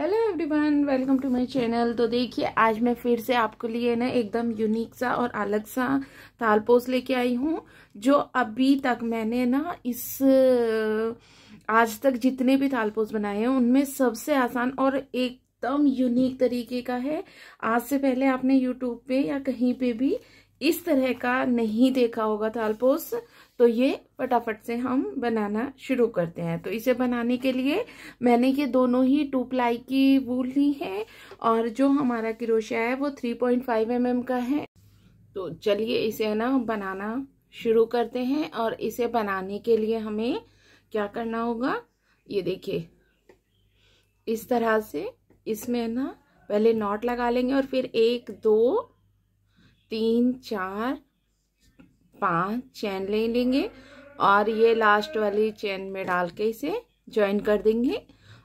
hello everyone welcome to my channel तो देखिए आज मैं फिर से आपके लिए ना एकदम यूनिक सा और अलग सा थालपोस लेके आई हूँ जो अभी तक मैंने ना इस आज तक जितने भी थालपोस बनाए हैं उनमें सबसे आसान और एकदम यूनिक तरीके का है आज से पहले आपने यूट्यूब पे या कहीं पे भी इस तरह का नहीं देखा होगा थालपोस पोस तो ये फटाफट से हम बनाना शुरू करते हैं तो इसे बनाने के लिए मैंने ये दोनों ही टू प्लाई की वूल ली है और जो हमारा क्रोशिया है वो three point five m m का है तो चलिए इसे ना बनाना शुरू करते हैं और इसे बनाने के लिए हमें क्या करना होगा ये देखिए इस तरह से इसमें ना पहले नॉट लगा लेंगे और फिर एक दो तीन चार पांच चैन ले लेंगे और ये लास्ट वाली चैन में डाल के इसे ज्वाइन कर देंगे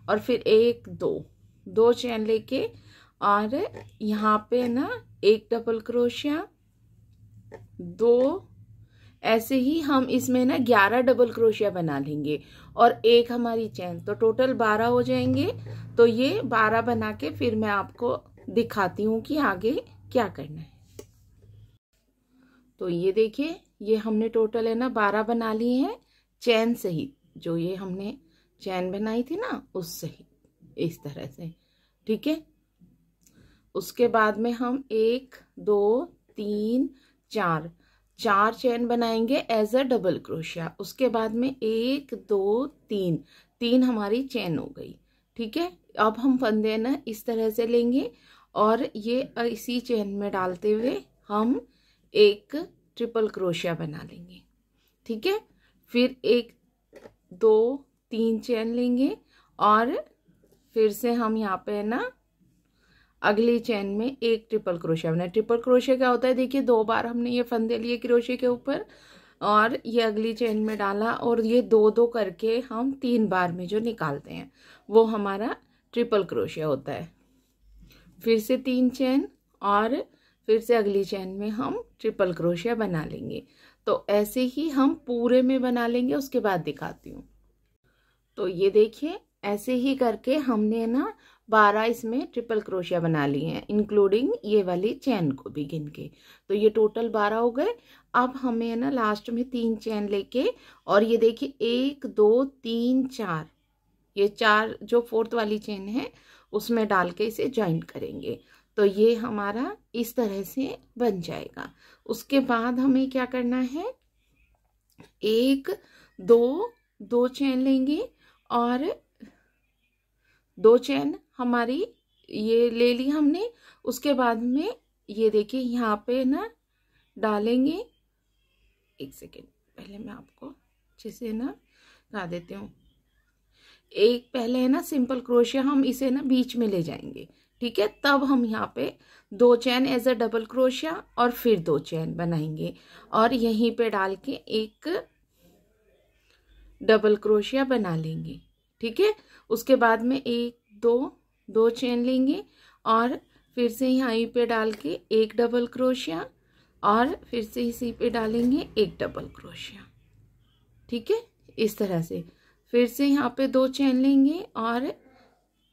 और फिर एक दो दो चैन लेके और यहाँ पे ना एक डबल क्रोशिया दो ऐसे ही हम इसमें ना ग्यारह डबल क्रोशिया बना लेंगे और एक हमारी चैन तो टोटल बारह हो जाएंगे तो ये बारह बना के फिर मैं आपको दिखाती हूँ कि आगे क्या करना है तो ये देखिए ये हमने टोटल है ना बारह बना लिए हैं चैन सहित जो ये हमने चैन बनाई थी ना उस सहित इस तरह से ठीक है उसके बाद में हम एक दो तीन चार चार चैन बनाएंगे एज अ डबल क्रोशिया उसके बाद में एक दो तीन तीन हमारी चैन हो गई ठीक है अब हम फंदे ना इस तरह से लेंगे और ये इसी चैन में डालते हुए हम एक ट्रिपल क्रोशिया बना लेंगे ठीक है फिर एक दो तीन चैन लेंगे और फिर से हम यहाँ पे है ना अगली चैन में एक ट्रिपल क्रोशिया बनाए ट्रिपल क्रोशिया क्या होता है देखिए दो बार हमने ये फंदे लिए क्रोशिया के ऊपर और ये अगली चैन में डाला और ये दो दो करके हम तीन बार में जो निकालते हैं वो हमारा ट्रिपल क्रोशिया होता है फिर से तीन चैन और फिर से अगली चैन में हम ट्रिपल क्रोशिया बना लेंगे तो ऐसे ही हम पूरे में बना लेंगे उसके बाद दिखाती हूँ तो ये देखिए ऐसे ही करके हमने ना बारह इसमें ट्रिपल क्रोशिया बना लिए हैं इंक्लूडिंग ये वाली चैन को भी गिन के तो ये टोटल बारह हो गए अब हमें है ना लास्ट में तीन चैन लेके और ये देखिए एक दो तीन चार ये चार जो फोर्थ वाली चेन है उसमें डाल के इसे ज्वाइन करेंगे तो ये हमारा इस तरह से बन जाएगा उसके बाद हमें क्या करना है एक दो दो चैन लेंगे और दो चैन हमारी ये ले ली हमने उसके बाद में ये देखिए यहाँ पे ना डालेंगे एक सेकेंड पहले मैं आपको अच्छे से ना ला देती हूँ एक पहले है ना सिंपल क्रोशिया हम इसे ना बीच में ले जाएंगे ठीक है तब हम यहाँ पे दो चैन एज अ डबल क्रोशिया और फिर दो चैन बनाएंगे और यहीं पे डाल के एक डबल क्रोशिया बना लेंगे ठीक है उसके बाद में एक दो दो चैन लेंगे और फिर से यहाँ पे डाल के एक डबल क्रोशिया और फिर से इसी पे डालेंगे एक डबल क्रोशिया ठीक है इस तरह से फिर से यहाँ पे दो चैन लेंगे और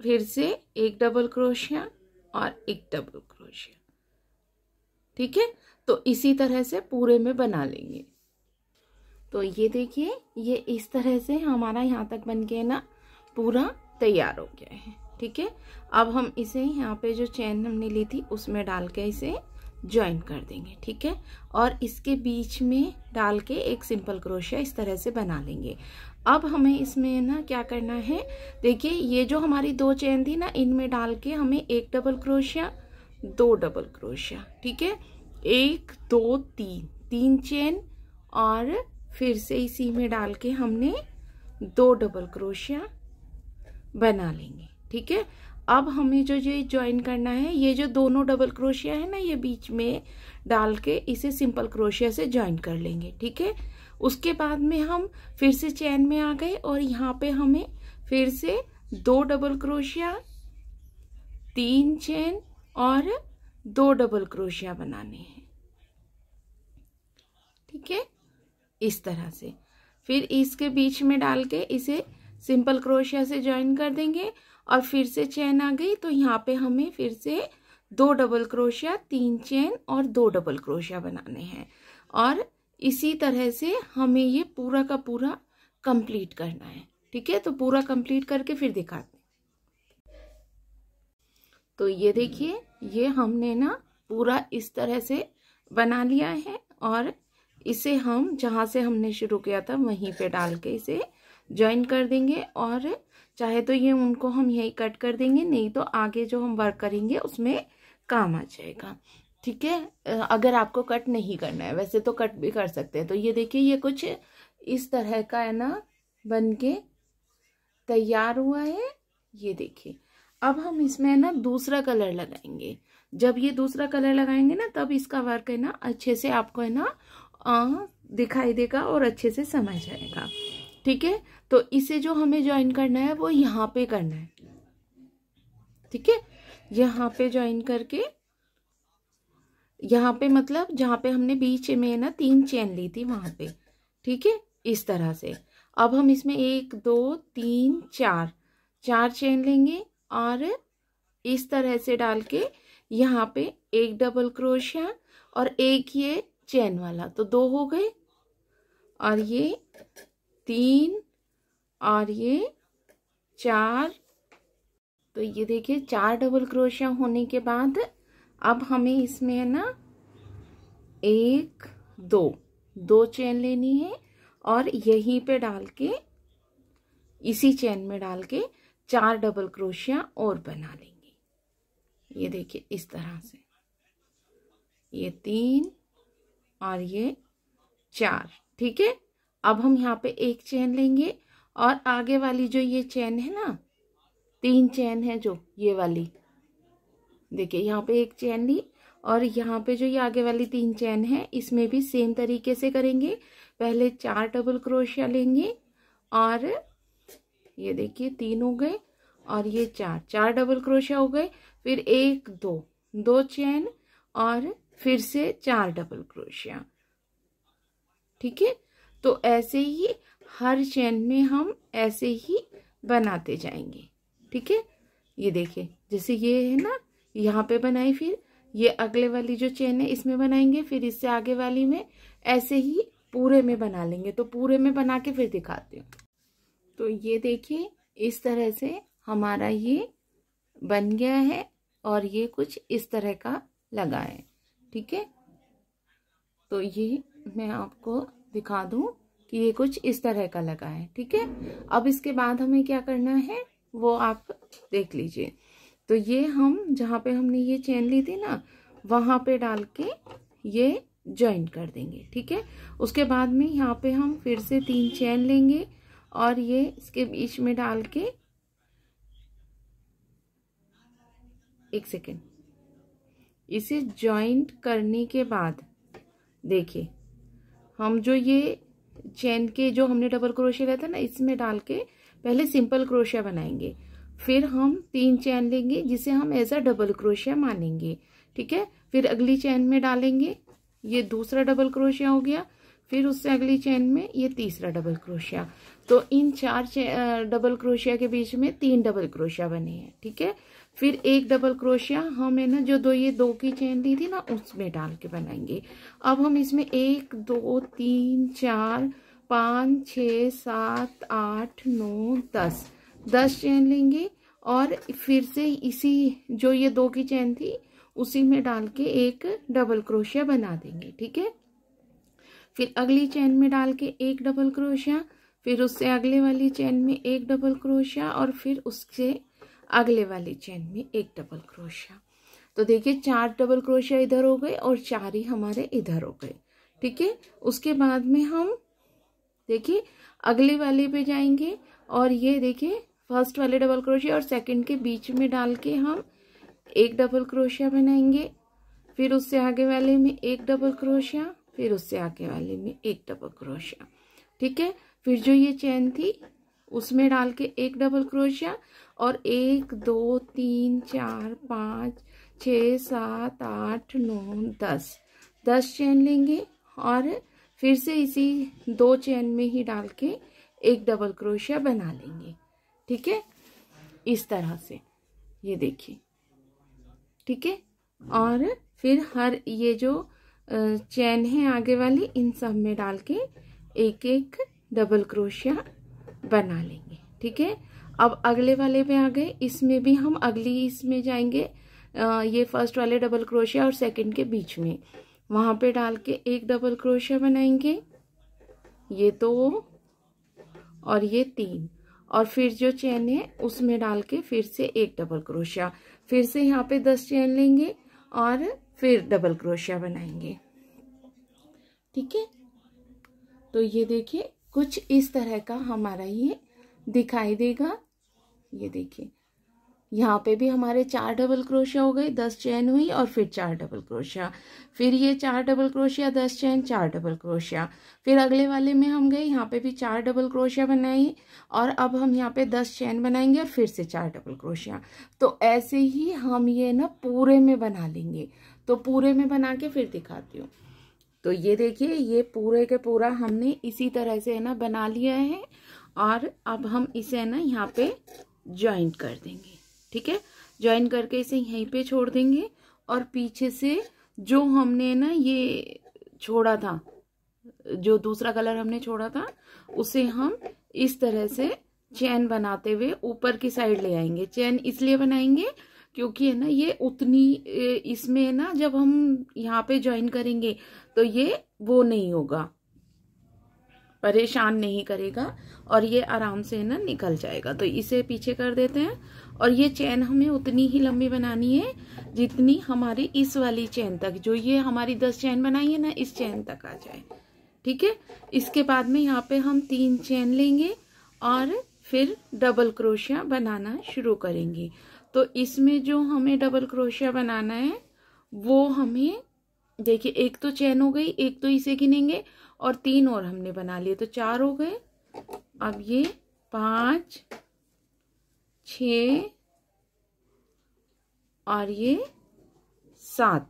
फिर से एक डबल क्रोशिया और एक डबल क्रोशिया ठीक है तो इसी तरह से पूरे में बना लेंगे तो ये देखिए ये इस तरह से हमारा यहाँ तक बन के ना पूरा तैयार हो गया है ठीक है अब हम इसे यहाँ पे जो चैन हमने ली थी उसमें डाल के इसे ज्वाइन कर देंगे ठीक है और इसके बीच में डाल के एक सिंपल क्रोशिया इस तरह से बना लेंगे अब हमें इसमें ना क्या करना है देखिए ये जो हमारी दो चेन थी ना इनमें डाल के हमें एक डबल क्रोशिया दो डबल क्रोशिया ठीक है एक दो तीन तीन चेन और फिर से इसी में डाल के हमने दो डबल क्रोशिया बना लेंगे ठीक है अब हमें जो ये ज्वाइन करना है ये जो दोनों डबल क्रोशिया है ना ये बीच में डाल के इसे सिंपल क्रोशिया से ज्वाइन कर लेंगे ठीक है उसके बाद में हम फिर से चैन में आ गए और यहाँ पे हमें फिर से दो डबल क्रोशिया तीन चैन और दो डबल क्रोशिया बनाने हैं ठीक है इस तरह से फिर इसके बीच में डाल के इसे सिंपल क्रोशिया से ज्वाइन कर देंगे और फिर से चैन आ गई तो यहाँ पे हमें फिर से दो डबल क्रोशिया तीन चैन और दो डबल क्रोशिया बनाने हैं और इसी तरह से हमें ये पूरा का पूरा कंप्लीट करना है ठीक है तो पूरा कंप्लीट करके फिर दिखाते तो ये देखिए ये हमने ना पूरा इस तरह से बना लिया है और इसे हम जहाँ से हमने शुरू किया था वहीं पे डाल के इसे ज्वाइन कर देंगे और चाहे तो ये उनको हम यही कट कर देंगे नहीं तो आगे जो हम वर्क करेंगे उसमें काम आ जाएगा ठीक है अगर आपको कट नहीं करना है वैसे तो कट भी कर सकते हैं तो ये देखिए ये कुछ इस तरह का है ना बन के तैयार हुआ है ये देखिए अब हम इसमें है ना दूसरा कलर लगाएंगे जब ये दूसरा कलर लगाएंगे ना तब इसका वर्क है ना अच्छे से आपको है ना आ, दिखाई देगा और अच्छे से समझ आएगा ठीक है तो इसे जो हमें ज्वाइन करना है वो यहाँ पे करना है ठीक है यहाँ पे ज्वाइन करके यहाँ पे मतलब जहाँ पे हमने बीच में ना तीन चेन ली थी वहाँ पे ठीक है इस तरह से अब हम इसमें एक दो तीन चार चार चेन लेंगे और इस तरह से डाल के यहाँ पे एक डबल क्रोशिया और एक ये चेन वाला तो दो हो गए और ये तीन और ये चार तो ये देखिए चार डबल क्रोशिया होने के बाद अब हमें इसमें है ना एक दो दो चेन लेनी है और यहीं पे डाल के इसी चेन में डाल के चार डबल क्रोशिया और बना लेंगे ये देखिए इस तरह से ये तीन और ये चार ठीक है अब हम यहाँ पे एक चेन लेंगे और आगे वाली जो ये चेन है ना तीन चेन है जो ये वाली देखिए यहाँ पे एक चैन ली और यहाँ पे जो ये आगे वाली तीन चैन है इसमें भी सेम तरीके से करेंगे पहले चार डबल क्रोशिया लेंगे और ये देखिए तीन हो गए और ये चार चार डबल क्रोशिया हो गए फिर एक दो दो चैन और फिर से चार डबल क्रोशिया ठीक है तो ऐसे ही हर चैन में हम ऐसे ही बनाते जाएंगे ठीक है ये देखिए जैसे ये है ना यहाँ पे बनाई फिर ये अगले वाली जो चेन है इसमें बनाएंगे फिर इससे आगे वाली में ऐसे ही पूरे में बना लेंगे तो पूरे में बना के फिर दिखाती हूँ तो ये देखिए इस तरह से हमारा ये बन गया है और ये कुछ इस तरह का लगा है ठीक है तो ये मैं आपको दिखा दूँ कि ये कुछ इस तरह का लगा है ठीक है अब इसके बाद हमें क्या करना है वो आप देख लीजिए तो ये हम जहाँ पे हमने ये चेन ली थी ना वहाँ पे डाल के ये ज्वाइन कर देंगे ठीक है उसके बाद में यहाँ पे हम फिर से तीन चैन लेंगे और ये इसके बीच में डाल के एक सेकेंड इसे जॉइंट करने के बाद देखिए हम जो ये चैन के जो हमने डबल क्रोशिया लिया था ना इसमें डाल के पहले सिंपल क्रोशिया बनाएंगे फिर हम तीन चैन लेंगे जिसे हम एज अ डबल क्रोशिया मानेंगे ठीक है फिर अगली चैन में डालेंगे ये दूसरा डबल क्रोशिया हो गया फिर उससे अगली चैन में ये तीसरा डबल क्रोशिया तो इन चार डबल क्रोशिया के बीच में तीन डबल क्रोशिया बने हैं ठीक है फिर एक डबल क्रोशिया हम है ना जो दो ये दो की चैन ली थी ना उसमें डाल के बनाएंगे अब हम इसमें एक दो तीन चार पाँच छ सात आठ नौ दस दस चैन लेंगे और फिर से इसी जो ये दो की चैन थी उसी में डाल के एक डबल क्रोशिया बना देंगे ठीक है फिर अगली चैन में डाल के एक डबल क्रोशिया फिर उससे अगले वाली चैन में एक डबल क्रोशिया और फिर उससे अगले वाली चैन में एक डबल क्रोशिया तो देखिए चार डबल क्रोशिया इधर हो गए और चार ही हमारे इधर हो गए ठीक है उसके बाद में हम देखिए अगले वाले पे जाएंगे और ये देखिए फर्स्ट वाले डबल क्रोशिया और सेकंड के बीच में डाल के हम एक डबल क्रोशिया बनाएंगे फिर उससे आगे वाले में एक डबल क्रोशिया फिर उससे आगे वाले में एक डबल क्रोशिया ठीक है फिर जो ये चैन थी उसमें डाल के एक डबल क्रोशिया और एक दो तीन चार पाँच छ सात आठ नौ दस दस चैन लेंगे और फिर से इसी दो चैन में ही डाल के एक डबल क्रोशिया बना लेंगे ठीक है इस तरह से ये देखिए ठीक है और फिर हर ये जो चैन है आगे वाली इन सब में डाल के एक एक डबल क्रोशिया बना लेंगे ठीक है अब अगले वाले पे आ गए इसमें भी हम अगली इसमें जाएंगे आ, ये फर्स्ट वाले डबल क्रोशिया और सेकंड के बीच में वहाँ पे डाल के एक डबल क्रोशिया बनाएंगे ये दो तो और ये तीन और फिर जो चैन है उसमें डाल के फिर से एक डबल क्रोशिया फिर से यहाँ पे दस चैन लेंगे और फिर डबल क्रोशिया बनाएंगे ठीक है तो ये देखिए कुछ इस तरह का हमारा ये दिखाई देगा ये देखिए यहाँ पे भी हमारे चार डबल क्रोशिया हो गई दस चैन हुई और फिर चार डबल क्रोशिया फिर ये चार डबल क्रोशिया दस चैन चार डबल क्रोशिया फिर अगले वाले में हम गए यहाँ पे भी चार डबल क्रोशिया बनाई और अब हम यहाँ पे दस चैन बनाएंगे और फिर से चार डबल क्रोशिया तो ऐसे ही हम ये ना पूरे में बना लेंगे तो पूरे में बना के फिर दिखाती हूँ तो ये देखिए ये पूरे के पूरा हमने इसी तरह से है ना बना लिया है और अब हम इसे ना यहाँ पे ज्वाइंट कर देंगे ठीक है ज्वाइन करके इसे यहीं पे छोड़ देंगे और पीछे से जो हमने ना ये छोड़ा था जो दूसरा कलर हमने छोड़ा था उसे हम इस तरह से चैन बनाते हुए ऊपर की साइड ले आएंगे चैन इसलिए बनाएंगे क्योंकि है ना ये उतनी इसमें ना जब हम यहाँ पे ज्वाइन करेंगे तो ये वो नहीं होगा परेशान नहीं करेगा और ये आराम से ना निकल जाएगा तो इसे पीछे कर देते हैं और ये चैन हमें उतनी ही लंबी बनानी है जितनी हमारी इस वाली चैन तक जो ये हमारी दस चैन बनाई है ना इस चैन तक आ जाए ठीक है इसके बाद में यहाँ पे हम तीन चैन लेंगे और फिर डबल क्रोशिया बनाना शुरू करेंगे तो इसमें जो हमें डबल क्रोशिया बनाना है वो हमें देखिए एक तो चैन हो गई एक तो इसे गिनेंगे और तीन और हमने बना लिए तो चार हो गए अब ये पाँच छ और ये सात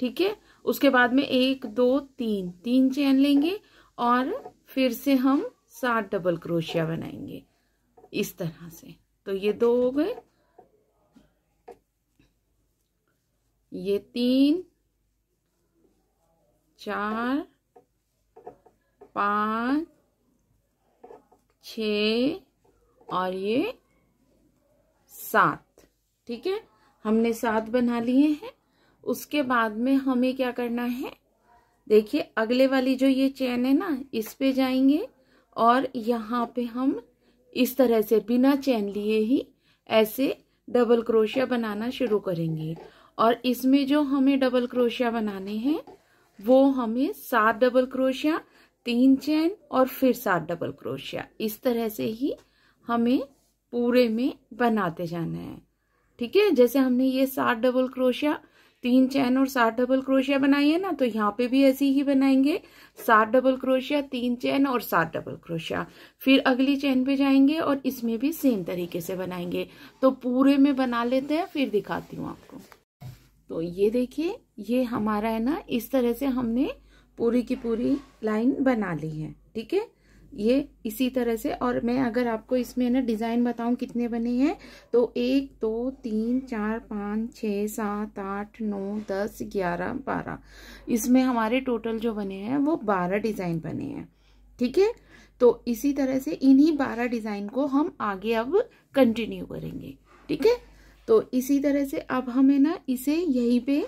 ठीक है उसके बाद में एक दो तीन तीन चैन लेंगे और फिर से हम सात डबल क्रोशिया बनाएंगे इस तरह से तो ये दो हो गए ये तीन चार पाँच छ और ये सात ठीक है हमने सात बना लिए हैं उसके बाद में हमें क्या करना है देखिए अगले वाली जो ये चैन है ना इस पे जाएंगे और यहाँ पे हम इस तरह से बिना चैन लिए ही ऐसे डबल क्रोशिया बनाना शुरू करेंगे और इसमें जो हमें डबल क्रोशिया बनाने हैं वो हमें सात डबल क्रोशिया तीन चैन और फिर सात डबल क्रोशिया इस तरह से ही हमें पूरे में बनाते जाना है ठीक है जैसे हमने ये सात डबल क्रोशिया तीन चैन और सात डबल क्रोशिया बनाई है ना तो यहाँ पे भी ऐसी ही बनाएंगे सात डबल क्रोशिया तीन चैन और सात डबल क्रोशिया फिर अगली चैन पे जाएंगे और इसमें भी सेम तरीके से बनाएंगे तो पूरे में बना लेते हैं फिर दिखाती हूँ आपको तो ये देखिए ये हमारा है ना इस तरह से हमने पूरी की पूरी लाइन बना ली है ठीक है ये इसी तरह से और मैं अगर आपको इसमें ना डिज़ाइन बताऊं कितने बने हैं तो एक दो तीन चार पाँच छः सात आठ नौ दस ग्यारह बारह इसमें हमारे टोटल जो बने हैं वो बारह डिज़ाइन बने हैं ठीक है तो इसी तरह से इन्हीं बारह डिज़ाइन को हम आगे अब कंटिन्यू करेंगे ठीक है तो इसी तरह से अब हमें ना इसे यहीं पे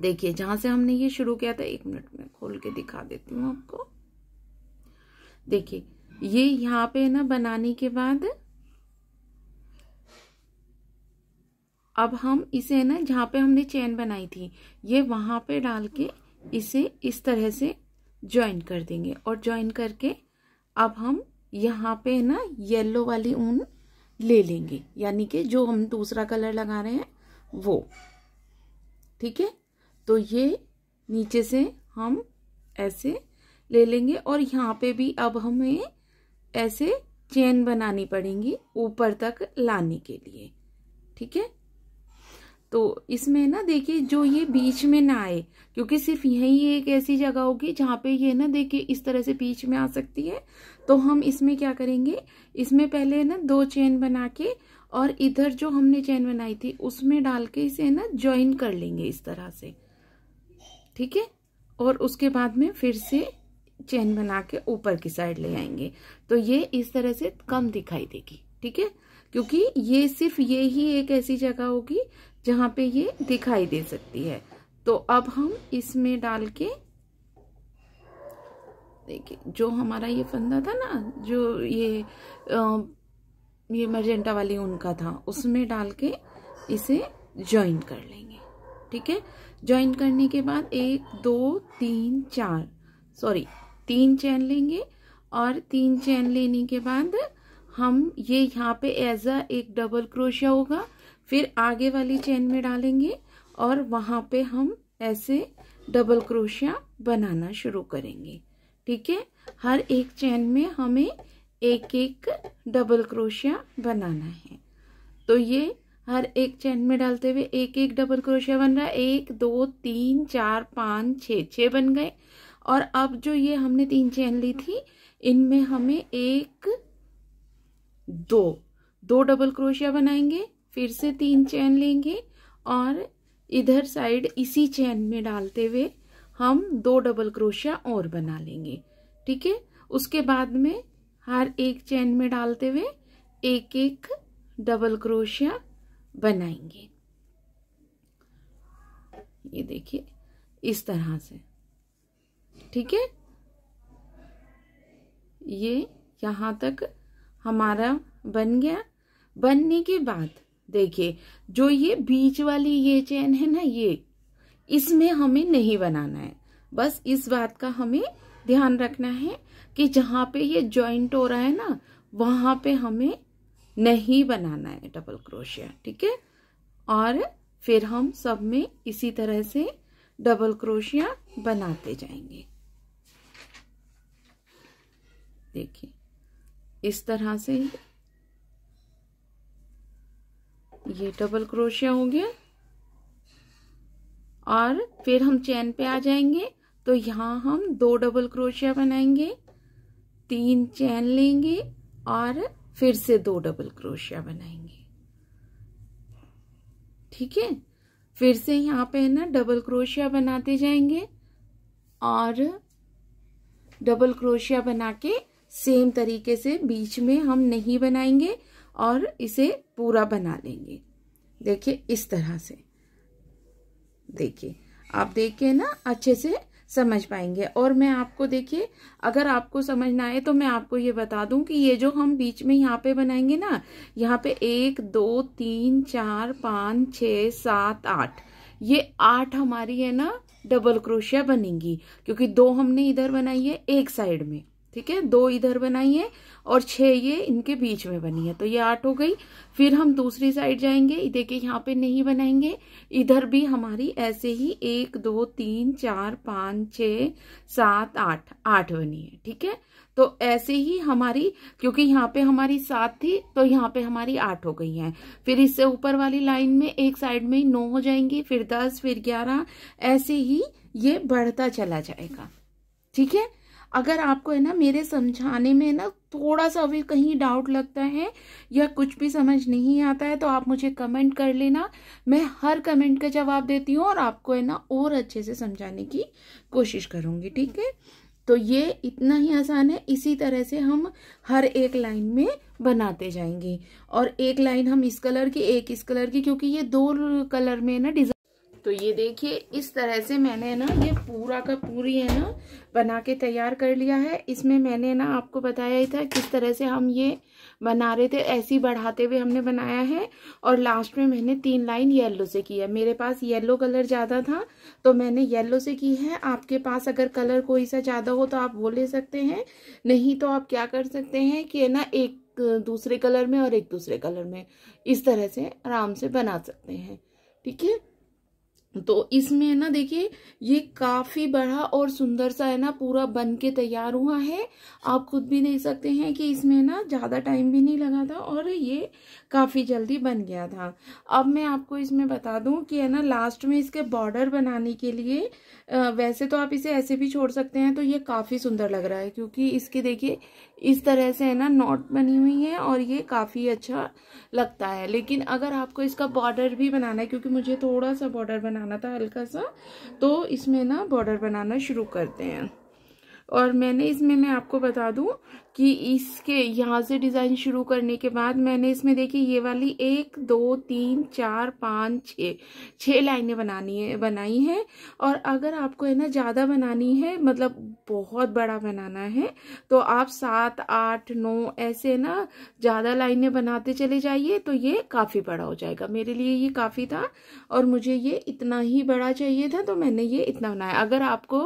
देखिए जहां से हमने ये शुरू किया था एक मिनट में खोल के दिखा देती हूँ आपको देखिए ये यहाँ पे ना बनाने के बाद अब हम इसे ना जहां पे हमने चेन बनाई थी ये वहां पे डाल के इसे इस तरह से ज्वाइन कर देंगे और ज्वाइन करके अब हम यहाँ पे ना येलो वाली ऊन ले लेंगे यानी कि जो हम दूसरा कलर लगा रहे हैं वो ठीक है तो ये नीचे से हम ऐसे ले लेंगे और यहाँ पे भी अब हमें ऐसे चेन बनानी पड़ेंगी ऊपर तक लाने के लिए ठीक है तो इसमें ना देखिए जो ये बीच में ना आए क्योंकि सिर्फ यही एक ऐसी जगह होगी जहाँ पे ये ना देखिए इस तरह से बीच में आ सकती है तो हम इसमें क्या करेंगे इसमें पहले ना दो चेन बना के और इधर जो हमने चेन बनाई थी उसमें डाल के इसे ना ज्वाइन कर लेंगे इस तरह से ठीक है और उसके बाद में फिर से चेन बना के ऊपर की साइड ले आएंगे तो ये इस तरह से कम दिखाई देगी ठीक है क्योंकि ये सिर्फ ये ही एक ऐसी जगह होगी जहां पे ये दिखाई दे सकती है तो अब हम इसमें डाल के देखिए जो हमारा ये फंदा था ना जो ये आ, ये मर्जेंटा वाली उनका था उसमें डाल के इसे ज्वाइन कर लेंगे ठीक है ज्वाइन करने के बाद एक दो तीन चार सॉरी तीन चैन लेंगे और तीन चैन लेने के बाद हम ये यहाँ पे एज अ एक डबल क्रोशिया होगा फिर आगे वाली चैन में डालेंगे और वहाँ पे हम ऐसे डबल क्रोशिया बनाना शुरू करेंगे ठीक है हर एक चैन में हमें एक एक डबल क्रोशिया बनाना है तो ये हर एक चैन में डालते हुए एक एक डबल क्रोशिया बन रहा है एक दो तीन चार पाँच छ छः बन गए और अब जो ये हमने तीन चैन ली थी इनमें हमें एक दो दो डबल क्रोशिया बनाएंगे फिर से तीन चैन लेंगे और इधर साइड इसी चैन में डालते हुए हम दो डबल क्रोशिया और बना लेंगे ठीक है उसके बाद में हर एक चैन में डालते हुए एक एक डबल क्रोशिया बनाएंगे ये देखिए इस तरह से ठीक है ये यहां तक हमारा बन गया बनने के बाद देखिए जो ये बीच वाली ये चैन है ना ये इसमें हमें नहीं बनाना है बस इस बात का हमें ध्यान रखना है कि जहां पे ये ज्वाइंट हो रहा है ना वहां पे हमें नहीं बनाना है डबल क्रोशिया ठीक है और फिर हम सब में इसी तरह से डबल क्रोशिया बनाते जाएंगे देखिए इस तरह से ये डबल क्रोशिया हो गया और फिर हम चैन पे आ जाएंगे तो यहाँ हम दो डबल क्रोशिया बनाएंगे तीन चैन लेंगे और फिर से दो डबल क्रोशिया बनाएंगे ठीक है फिर से यहाँ पे है ना डबल क्रोशिया बनाते जाएंगे और डबल क्रोशिया बना के सेम तरीके से बीच में हम नहीं बनाएंगे और इसे पूरा बना लेंगे देखिए इस तरह से देखिए आप देखिए ना अच्छे से समझ पाएंगे और मैं आपको देखिए अगर आपको समझना आए तो मैं आपको ये बता दूं कि ये जो हम बीच में यहाँ पे बनाएंगे ना यहाँ पे एक दो तीन चार पाँच छ सात आठ ये आठ हमारी है ना डबल क्रोशिया बनेगी क्योंकि दो हमने इधर बनाई है एक साइड में ठीक है दो इधर बनाई है और छह ये इनके बीच में बनी है तो ये आठ हो गई फिर हम दूसरी साइड जाएंगे देखिए यहाँ पे नहीं बनाएंगे इधर भी हमारी ऐसे ही एक दो तीन चार पाँच छ सात आठ आठ बनी है ठीक है तो ऐसे ही हमारी क्योंकि यहाँ पे हमारी सात थी तो यहाँ पे हमारी आठ हो गई है फिर इससे ऊपर वाली लाइन में एक साइड में नौ हो जाएंगी फिर दस फिर ग्यारह ऐसे ही ये बढ़ता चला जाएगा ठीक है अगर आपको है ना मेरे समझाने में ना थोड़ा सा भी कहीं डाउट लगता है या कुछ भी समझ नहीं आता है तो आप मुझे कमेंट कर लेना मैं हर कमेंट का जवाब देती हूँ और आपको है ना और अच्छे से समझाने की कोशिश करूँगी ठीक है तो ये इतना ही आसान है इसी तरह से हम हर एक लाइन में बनाते जाएंगे और एक लाइन हम इस कलर की एक इस कलर की क्योंकि ये दो कलर में ना डिजाइन तो ये देखिए इस तरह से मैंने ना ये पूरा का पूरी है ना बना के तैयार कर लिया है इसमें मैंने ना आपको बताया ही था किस तरह से हम ये बना रहे थे ऐसी बढ़ाते हुए हमने बनाया है और लास्ट में मैंने तीन लाइन येलो से की है मेरे पास येलो कलर ज़्यादा था तो मैंने येलो से की है आपके पास अगर कलर कोई सा ज़्यादा हो तो आप वो ले सकते हैं नहीं तो आप क्या कर सकते हैं कि ना एक दूसरे कलर में और एक दूसरे कलर में इस तरह से आराम से बना सकते हैं ठीक है तो इसमें ना देखिए ये काफ़ी बड़ा और सुंदर सा है ना पूरा बन के तैयार हुआ है आप खुद भी देख सकते हैं कि इसमें ना ज़्यादा टाइम भी नहीं लगा था और ये काफ़ी जल्दी बन गया था अब मैं आपको इसमें बता दूं कि है ना लास्ट में इसके बॉर्डर बनाने के लिए वैसे तो आप इसे ऐसे भी छोड़ सकते हैं तो ये काफ़ी सुंदर लग रहा है क्योंकि इसके देखिए इस तरह से है ना नॉट बनी हुई है और ये काफ़ी अच्छा लगता है लेकिन अगर आपको इसका बॉर्डर भी बनाना है क्योंकि मुझे थोड़ा सा बॉर्डर बनाना था हल्का सा तो इसमें ना बॉर्डर बनाना शुरू करते हैं और मैंने इसमें मैं आपको बता दूं कि इसके यहाँ से डिज़ाइन शुरू करने के बाद मैंने इसमें देखी ये वाली एक दो तीन चार पाँच छः छः लाइनें बनानी है बनाई हैं और अगर आपको है ना ज़्यादा बनानी है मतलब बहुत बड़ा बनाना है तो आप सात आठ नौ ऐसे ना ज़्यादा लाइनें बनाते चले जाइए तो ये काफ़ी बड़ा हो जाएगा मेरे लिए ये काफ़ी था और मुझे ये इतना ही बड़ा चाहिए था तो मैंने ये इतना बनाया अगर आपको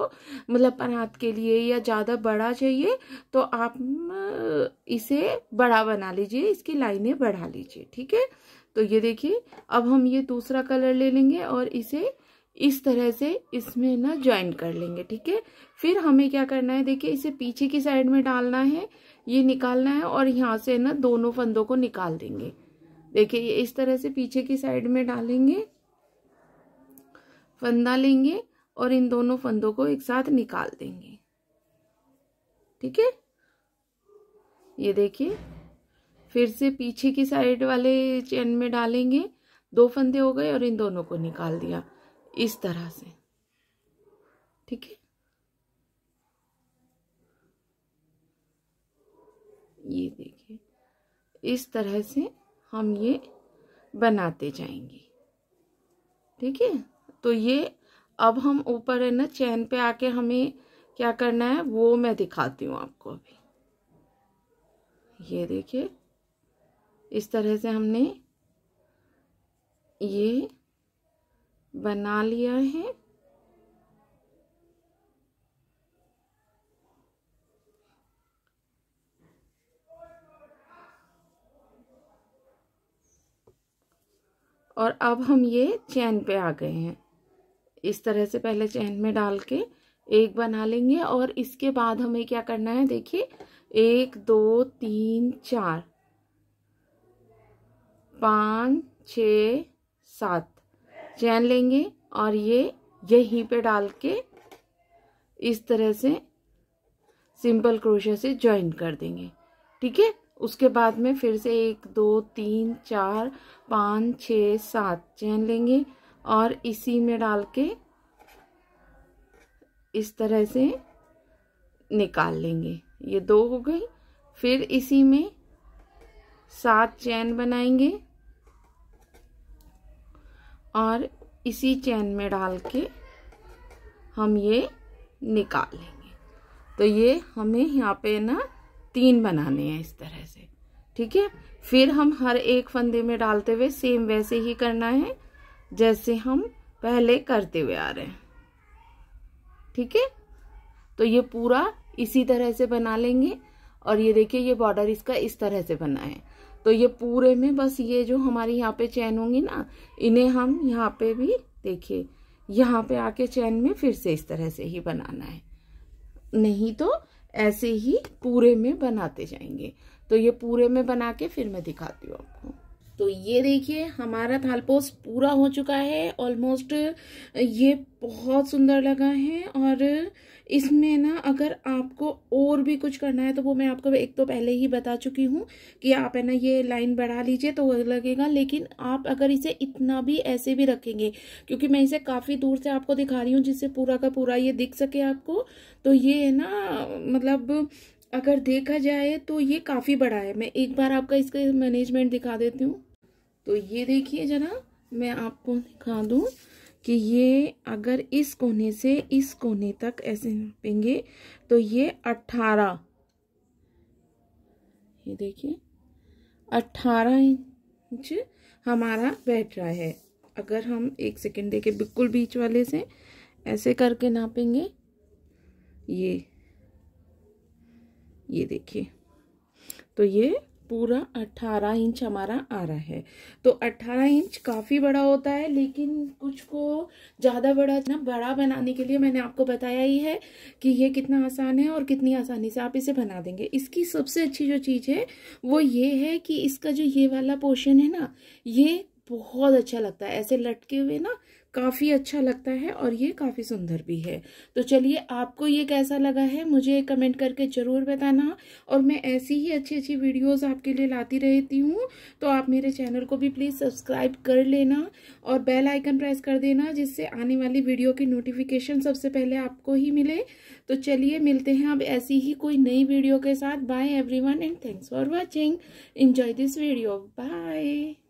मतलब पनात के लिए या ज़्यादा बड़ा चाहिए तो आप इसे बड़ा बना लीजिए इसकी लाइनें बढ़ा लीजिए ठीक है तो ये देखिए अब हम ये दूसरा कलर ले लेंगे और इसे इस तरह से इसमें ना ज्वाइन कर लेंगे ठीक है फिर हमें क्या करना है देखिए इसे पीछे की साइड में डालना है ये निकालना है और यहाँ से ना दोनों फंदों को निकाल देंगे देखिए ये इस तरह से पीछे की साइड में डालेंगे फंदा लेंगे और इन दोनों फंदों को एक साथ निकाल देंगे ठीक है ये देखिए फिर से पीछे की साइड वाले चैन में डालेंगे दो फंदे हो गए और इन दोनों को निकाल दिया इस तरह से ठीक है ये देखिए इस तरह से हम ये बनाते जाएंगे ठीक है तो ये अब हम ऊपर है ना चैन पे आके हमें क्या करना है वो मैं दिखाती हूँ आपको अभी ये देखिए इस तरह से हमने ये बना लिया है और अब हम ये चैन पे आ गए हैं इस तरह से पहले चैन में डाल के एक बना लेंगे और इसके बाद हमें क्या करना है देखिए एक दो तीन चार पाँच छ सात चैन लेंगे और ये यहीं पे डाल के इस तरह से सिंपल क्रोशे से ज्वाइन कर देंगे ठीक है उसके बाद में फिर से एक दो तीन चार पाँच छ सात चैन लेंगे और इसी में डाल के इस तरह से निकाल लेंगे ये दो हो गई फिर इसी में सात चैन बनाएंगे और इसी चैन में डाल के हम ये निकाल लेंगे तो ये हमें यहाँ पे ना तीन बनाने हैं इस तरह से ठीक है फिर हम हर एक फंदे में डालते हुए सेम वैसे ही करना है जैसे हम पहले करते हुए आ रहे हैं ठीक है तो ये पूरा इसी तरह से बना लेंगे और ये देखिए ये बॉर्डर इसका इस तरह से बना है तो ये पूरे में बस ये जो हमारी यहाँ पे चैन होंगी ना इन्हें हम यहाँ पे भी देखिए यहाँ पे आके चैन में फिर से इस तरह से ही बनाना है नहीं तो ऐसे ही पूरे में बनाते जाएंगे तो ये पूरे में बना के फिर मैं दिखाती हूँ आपको तो ये देखिए हमारा थालपोस पूरा हो चुका है ऑलमोस्ट ये बहुत सुंदर लगा है और इसमें ना अगर आपको और भी कुछ करना है तो वो मैं आपको एक तो पहले ही बता चुकी हूँ कि आप है ना ये लाइन बढ़ा लीजिए तो लगेगा लेकिन आप अगर इसे इतना भी ऐसे भी रखेंगे क्योंकि मैं इसे काफ़ी दूर से आपको दिखा रही हूँ जिससे पूरा का पूरा ये दिख सके आपको तो ये है ना मतलब अगर देखा जाए तो ये काफ़ी बड़ा है मैं एक बार आपका इसका मैनेजमेंट दिखा देती हूँ तो ये देखिए जना मैं आपको दिखा दूँ कि ये अगर इस कोने से इस कोने तक ऐसे नापेंगे तो ये अट्ठारह ये देखिए अट्ठारह इंच हमारा बैठ रहा है अगर हम एक सेकेंड देखें बिल्कुल बीच वाले से ऐसे करके नापेंगे ये ये देखिए तो ये पूरा 18 इंच हमारा आ रहा है तो 18 इंच काफ़ी बड़ा होता है लेकिन कुछ को ज़्यादा बड़ा ना बड़ा बनाने के लिए मैंने आपको बताया ही है कि ये कितना आसान है और कितनी आसानी से आप इसे बना देंगे इसकी सबसे अच्छी जो चीज़ है वो ये है कि इसका जो ये वाला पोर्शन है ना ये बहुत अच्छा लगता है ऐसे लटके हुए ना काफ़ी अच्छा लगता है और ये काफ़ी सुंदर भी है तो चलिए आपको ये कैसा लगा है मुझे कमेंट करके ज़रूर बताना और मैं ऐसी ही अच्छी अच्छी वीडियोस आपके लिए लाती रहती हूँ तो आप मेरे चैनल को भी प्लीज़ सब्सक्राइब कर लेना और बेल आइकन प्रेस कर देना जिससे आने वाली वीडियो की नोटिफिकेशन सबसे पहले आपको ही मिले तो चलिए मिलते हैं अब ऐसी ही कोई नई वीडियो के साथ bye every and thanks for watching enjoy this video bye